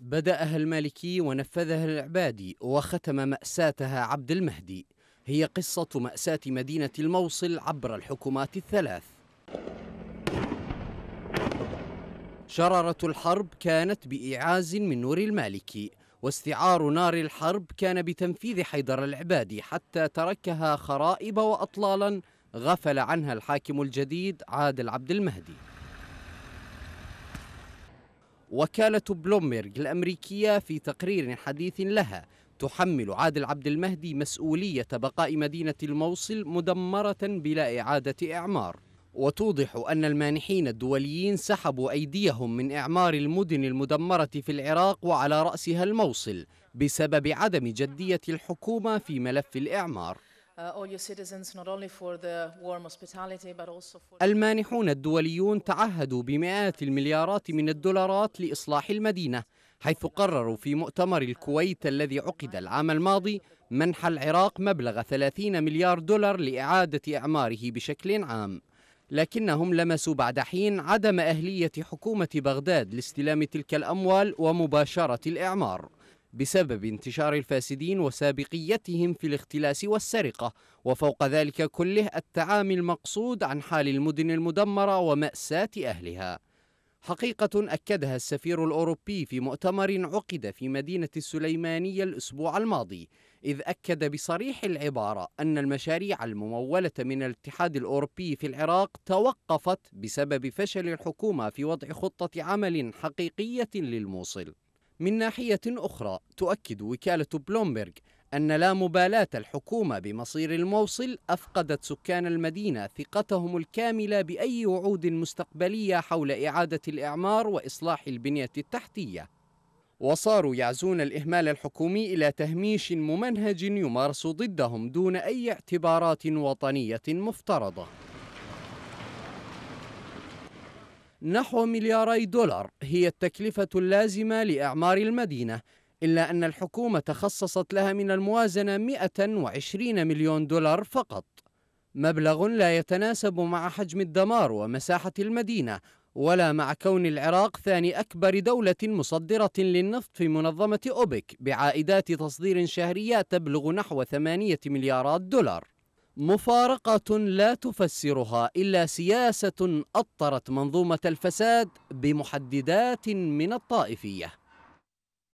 بدأها المالكي ونفذها العبادي وختم مأساتها عبد المهدي هي قصة مأساة مدينة الموصل عبر الحكومات الثلاث شررة الحرب كانت بإعاز من نور المالكي واستعار نار الحرب كان بتنفيذ حيدر العبادي حتى تركها خرائب وأطلالا غفل عنها الحاكم الجديد عادل عبد المهدي وكالة بلومبرج الأمريكية في تقرير حديث لها تحمل عادل عبد المهدي مسؤولية بقاء مدينة الموصل مدمرة بلا إعادة إعمار وتوضح أن المانحين الدوليين سحبوا أيديهم من إعمار المدن المدمرة في العراق وعلى رأسها الموصل بسبب عدم جدية الحكومة في ملف الإعمار المانحون الدوليون تعهدوا بمئات المليارات من الدولارات لإصلاح المدينة حيث قرروا في مؤتمر الكويت الذي عقد العام الماضي منح العراق مبلغ 30 مليار دولار لإعادة إعماره بشكل عام لكنهم لمسوا بعد حين عدم أهلية حكومة بغداد لاستلام تلك الأموال ومباشرة الإعمار بسبب انتشار الفاسدين وسابقيتهم في الاختلاس والسرقة وفوق ذلك كله التعامي المقصود عن حال المدن المدمرة ومأساة أهلها حقيقة أكدها السفير الأوروبي في مؤتمر عقد في مدينة السليمانية الأسبوع الماضي إذ أكد بصريح العبارة أن المشاريع الممولة من الاتحاد الأوروبي في العراق توقفت بسبب فشل الحكومة في وضع خطة عمل حقيقية للموصل من ناحية أخرى تؤكد وكالة بلومبرغ أن لا مبالاة الحكومة بمصير الموصل أفقدت سكان المدينة ثقتهم الكاملة بأي وعود مستقبلية حول إعادة الإعمار وإصلاح البنية التحتية وصاروا يعزون الإهمال الحكومي إلى تهميش ممنهج يمارس ضدهم دون أي اعتبارات وطنية مفترضة نحو ملياري دولار هي التكلفة اللازمة لإعمار المدينة إلا أن الحكومة خصصت لها من الموازنة 120 مليون دولار فقط مبلغ لا يتناسب مع حجم الدمار ومساحة المدينة ولا مع كون العراق ثاني أكبر دولة مصدرة للنفط في منظمة أوبك بعائدات تصدير شهرية تبلغ نحو 8 مليارات دولار مفارقة لا تفسرها إلا سياسة أطرت منظومة الفساد بمحددات من الطائفية